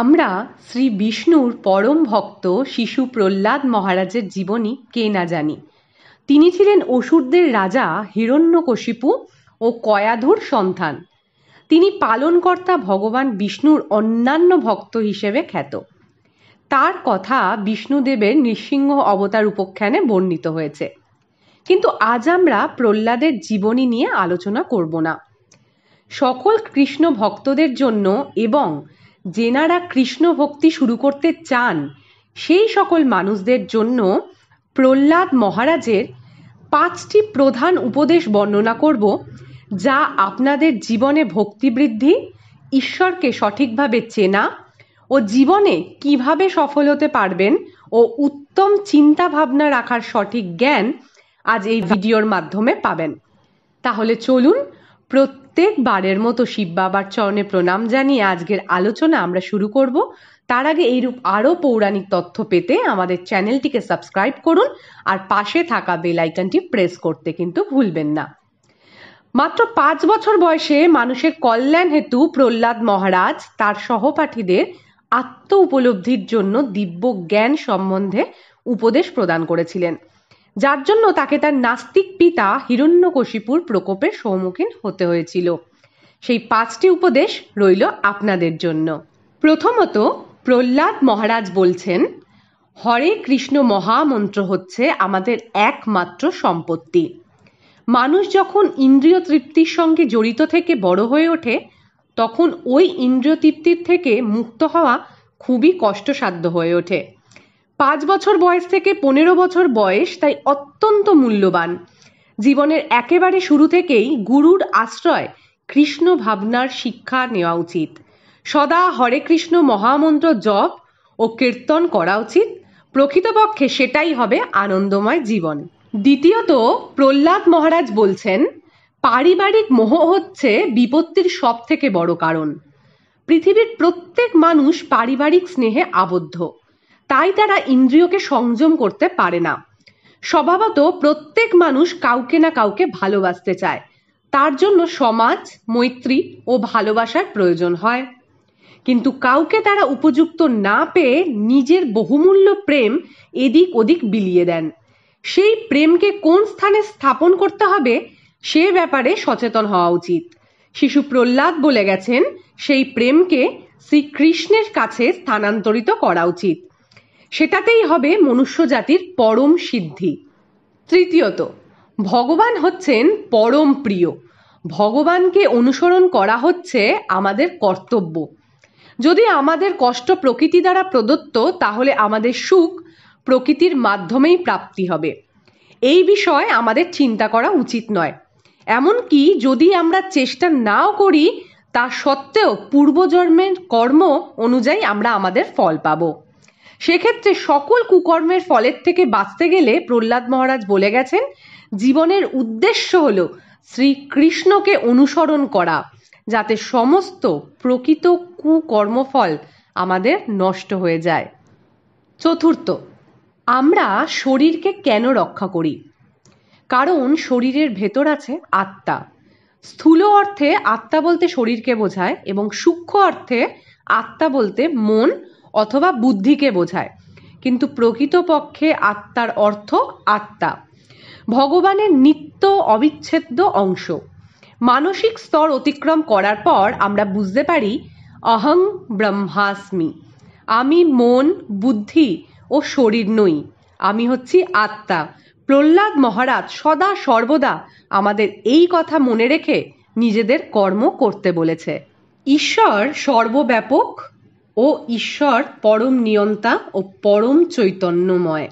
আমরা শ্রী বিষ্ণুর পরম ভক্ত শিশু প্রহ্লাদ মহারাজের জীবনী কে না জানি তিনি ছিলেন অসুরদের রাজা হিরণ্যকশিপু ও কয়াধুর সন্তান তিনি পালনকর্তা ভগবান বিষ্ণুর অন্যান্য ভক্ত হিসেবে খ্যাত তার কথা বিষ্ণুদেবের নৃসিংহ অবতার উপখ্যানে বর্ণিত হয়েছে কিন্তু আজ আমরা প্রহ্লাদের জীবনী নিয়ে আলোচনা করব না সকল কৃষ্ণ ভক্তদের জন্য এবং যেনারা কৃষ্ণ ভক্তি শুরু করতে চান সেই সকল মানুষদের জন্য প্রহ্লাদ মহারাজের পাঁচটি প্রধান উপদেশ বর্ণনা করব যা আপনাদের জীবনে ভক্তিবৃদ্ধি ঈশ্বরকে সঠিকভাবে চেনা ও জীবনে কিভাবে সফল হতে পারবেন ও উত্তম চিন্তা ভাবনা রাখার সঠিক জ্ঞান আজ এই ভিডিওর মাধ্যমে পাবেন তাহলে চলুন প্রত্যেকবারের মতো শিব বাবার চরণে প্রণাম জানিয়ে আজকের আলোচনা আমরা শুরু করব তার আগে এইরূপ আরও পৌরাণিক তথ্য পেতে আমাদের চ্যানেলটিকে সাবস্ক্রাইব করুন আর পাশে থাকা বেল আইকনটি প্রেস করতে কিন্তু ভুলবেন না মাত্র পাঁচ বছর বয়সে মানুষের কল্যাণ হেতু প্রহ্লাদ মহারাজ তার সহপাঠীদের আত্ম উপলব্ধির জন্য দিব্য জ্ঞান সম্বন্ধে উপদেশ প্রদান করেছিলেন যার জন্য তাকে তার নাস্তিক পিতা হিরণ্যকশিপুর প্রকোপের সম্মুখীন হতে হয়েছিল সেই পাঁচটি উপদেশ রইল আপনাদের জন্য প্রথমত প্রহ্লাদ মহারাজ বলছেন হরে কৃষ্ণ মহামন্ত্র হচ্ছে আমাদের একমাত্র সম্পত্তি মানুষ যখন ইন্দ্রিয় তৃপ্তির সঙ্গে জড়িত থেকে বড় হয়ে ওঠে তখন ওই ইন্দ্রিয় তৃপ্তির থেকে মুক্ত হওয়া খুবই কষ্টসাধ্য হয়ে ওঠে পাঁচ বছর বয়স থেকে পনেরো বছর বয়স তাই অত্যন্ত মূল্যবান জীবনের একেবারে শুরু থেকেই গুরুর আশ্রয় কৃষ্ণ ভাবনার শিক্ষা নেওয়া উচিত সদা হরে কৃষ্ণ মহামন্ত্র জপ ও কীর্তন করা উচিত প্রকৃতপক্ষে সেটাই হবে আনন্দময় জীবন দ্বিতীয়ত প্রহ্লাদ মহারাজ বলছেন পারিবারিক মোহ হচ্ছে বিপত্তির সব থেকে বড় কারণ পৃথিবীর প্রত্যেক মানুষ পারিবারিক স্নেহে আবদ্ধ তাই তারা ইন্দ্রিয়কে সংযম করতে পারে না স্বভাবত প্রত্যেক মানুষ কাউকে না কাউকে ভালোবাসতে চায় তার জন্য সমাজ মৈত্রী ও ভালোবাসার প্রয়োজন হয় কিন্তু কাউকে তারা উপযুক্ত না পেয়ে নিজের বহুমূল্য প্রেম এদিক ওদিক বিলিয়ে দেন সেই প্রেমকে কোন স্থানে স্থাপন করতে হবে সে ব্যাপারে সচেতন হওয়া উচিত শিশু প্রহ্লাদ বলে গেছেন সেই প্রেমকে শ্রীকৃষ্ণের কাছে স্থানান্তরিত করা উচিত সেটাতেই হবে মনুষ্য জাতির পরম সিদ্ধি তৃতীয়ত ভগবান হচ্ছেন পরম প্রিয় ভগবানকে অনুসরণ করা হচ্ছে আমাদের কর্তব্য যদি আমাদের কষ্ট প্রকৃতি দ্বারা প্রদত্ত তাহলে আমাদের সুখ প্রকৃতির মাধ্যমেই প্রাপ্তি হবে এই বিষয়ে আমাদের চিন্তা করা উচিত নয় এমনকি যদি আমরা চেষ্টা নাও করি তা সত্ত্বেও পূর্বজন্মের কর্ম অনুযায়ী আমরা আমাদের ফল পাবো সেক্ষেত্রে সকল কুকর্মের ফলের থেকে বাঁচতে গেলে প্রহ্লাদ মহারাজ বলে গেছেন জীবনের উদ্দেশ্য হল শ্রীকৃষ্ণকে অনুসরণ করা যাতে সমস্ত প্রকৃত কুকর্মফল আমাদের নষ্ট হয়ে যায় চতুর্থ আমরা শরীরকে কেন রক্ষা করি কারণ শরীরের ভেতর আছে আত্মা স্থূল অর্থে আত্মা বলতে শরীরকে বোঝায় এবং সূক্ষ্ম অর্থে আত্মা বলতে মন অথবা বুদ্ধিকে বোঝায় কিন্তু প্রকৃতপক্ষে আত্মার অর্থ আত্মা ভগবানের নিত্য অবিচ্ছেদ্য অংশ মানসিক স্তর অতিক্রম করার পর আমরা বুঝতে পারি অহং ব্রহ্মাস্মি আমি মন বুদ্ধি ও শরীর নই আমি হচ্ছি আত্মা প্রহ্লাদ মহারাজ সদা সর্বদা আমাদের এই কথা মনে রেখে নিজেদের কর্ম করতে বলেছে ঈশ্বর সর্বব্যাপক ও ঈশ্বর পরম নিয়ন্তা ও পরম চৈতন্যময়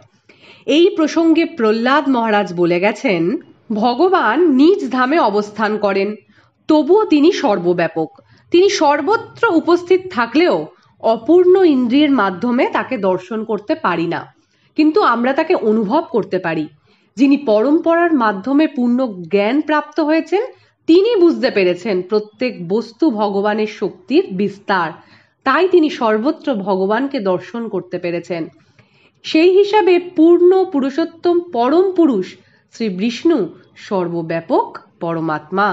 এই প্রসঙ্গে প্রহ্লাদ মহারাজ বলে গেছেন ভগবান নিজ ধামে অবস্থান করেন তবুও তিনি সর্বব্যাপক তিনি সর্বত্র উপস্থিত থাকলেও অপূর্ণ ইন্দ্রিয়ের মাধ্যমে তাকে দর্শন করতে পারি না কিন্তু আমরা তাকে অনুভব করতে পারি যিনি পরম্পরার মাধ্যমে পূর্ণ জ্ঞান প্রাপ্ত হয়েছেন তিনি বুঝতে পেরেছেন প্রত্যেক বস্তু ভগবানের শক্তির বিস্তার তাই তিনি সর্বত্র ভগবানকে দর্শন করতে পেরেছেন সেই হিসাবে পূর্ণ পুরুষোত্তম পরম পুরুষ শ্রী বিষ্ণু সর্বব্যাপক পরমাত্মা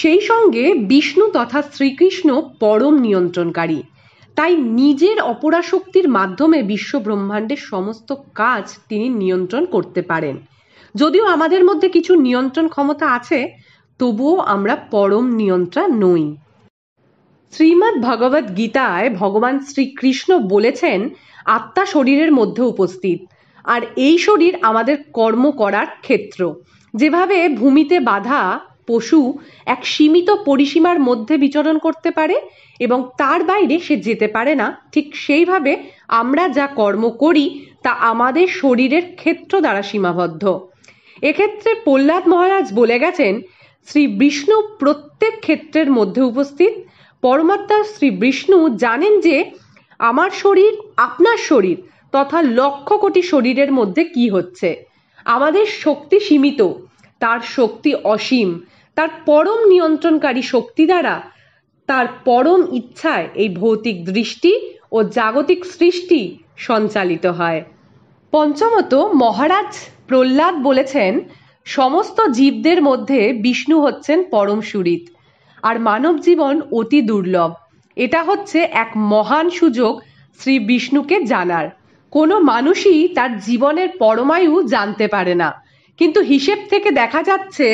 সেই সঙ্গে বিষ্ণু তথা শ্রীকৃষ্ণ পরম নিয়ন্ত্রণকারী তাই নিজের অপরাশক্তির মাধ্যমে বিশ্ব ব্রহ্মাণ্ডের সমস্ত কাজ তিনি নিয়ন্ত্রণ করতে পারেন যদিও আমাদের মধ্যে কিছু নিয়ন্ত্রণ ক্ষমতা আছে তবুও আমরা পরম নিয়ন্ত্রণ নই শ্রীমদ্ ভগবৎ গীতায় ভগবান শ্রীকৃষ্ণ বলেছেন আত্মা শরীরের মধ্যে উপস্থিত আর এই শরীর আমাদের কর্ম করার ক্ষেত্র যেভাবে ভূমিতে বাঁধা পশু এক সীমিত পরিসীমার মধ্যে বিচরণ করতে পারে এবং তার বাইরে সে যেতে পারে না ঠিক সেইভাবে আমরা যা কর্ম করি তা আমাদের শরীরের ক্ষেত্র দ্বারা সীমাবদ্ধ এক্ষেত্রে প্রহ্লাদ মহারাজ বলে গেছেন শ্রী বিষ্ণু প্রত্যেক ক্ষেত্রের মধ্যে উপস্থিত পরমাত্মা শ্রী বিষ্ণু জানেন যে আমার শরীর আপনার শরীর তথা লক্ষ কোটি শরীরের মধ্যে কি হচ্ছে আমাদের শক্তি সীমিত তার শক্তি অসীম তার পরম নিয়ন্ত্রণকারী শক্তি দ্বারা তার পরম ইচ্ছায় এই ভৌতিক দৃষ্টি ও জাগতিক সৃষ্টি সঞ্চালিত হয় পঞ্চমত মহারাজ প্রহ্লাদ বলেছেন সমস্ত জীবদের মধ্যে বিষ্ণু হচ্ছেন পরম সুরিত আর মানব জীবন অতি দুর্লভ এটা হচ্ছে এক মহান সুযোগ শ্রী বিষ্ণুকে জানার কোনো মানুষই তার জীবনের পরমায়ু জানতে পারে না কিন্তু হিসেব থেকে দেখা যাচ্ছে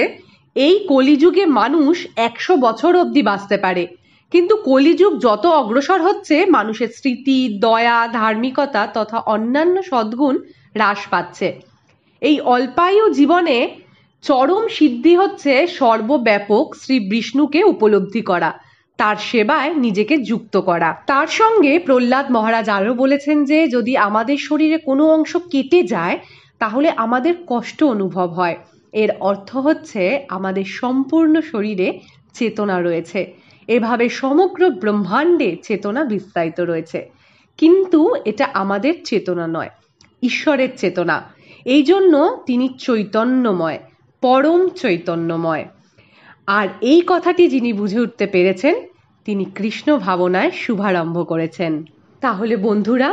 এই কলিযুগে মানুষ একশো বছর অবধি বাঁচতে পারে কিন্তু কলিযুগ যত অগ্রসর হচ্ছে মানুষের স্মৃতি দয়া ধার্মিকতা তথা অন্যান্য সদ্গুণ হ্রাস পাচ্ছে এই অল্পায়ু জীবনে চরম সিদ্ধি হচ্ছে সর্বব্যাপক শ্রী বিষ্ণুকে উপলব্ধি করা তার সেবায় নিজেকে যুক্ত করা তার সঙ্গে প্রহ্লাদ মহারাজ আরও বলেছেন যে যদি আমাদের শরীরে কোনো অংশ কেটে যায় তাহলে আমাদের কষ্ট অনুভব হয় এর অর্থ হচ্ছে আমাদের সম্পূর্ণ শরীরে চেতনা রয়েছে এভাবে সমগ্র ব্রহ্মাণ্ডে চেতনা বিস্তারিত রয়েছে কিন্তু এটা আমাদের চেতনা নয় ঈশ্বরের চেতনা এই জন্য তিনি চৈতন্যময় পরম চৈতন্যময় আর এই কথাটি যিনি বুঝে উঠতে পেরেছেন তিনি কৃষ্ণ ভাবনায় শুভারম্ভ করেছেন তাহলে বন্ধুরা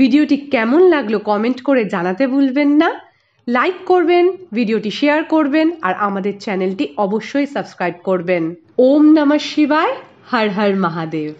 ভিডিওটি কেমন লাগলো কমেন্ট করে জানাতে ভুলবেন না লাইক করবেন ভিডিওটি শেয়ার করবেন আর আমাদের চ্যানেলটি অবশ্যই সাবস্ক্রাইব করবেন ওম নমঃ শিবায় হর হর মহাদেব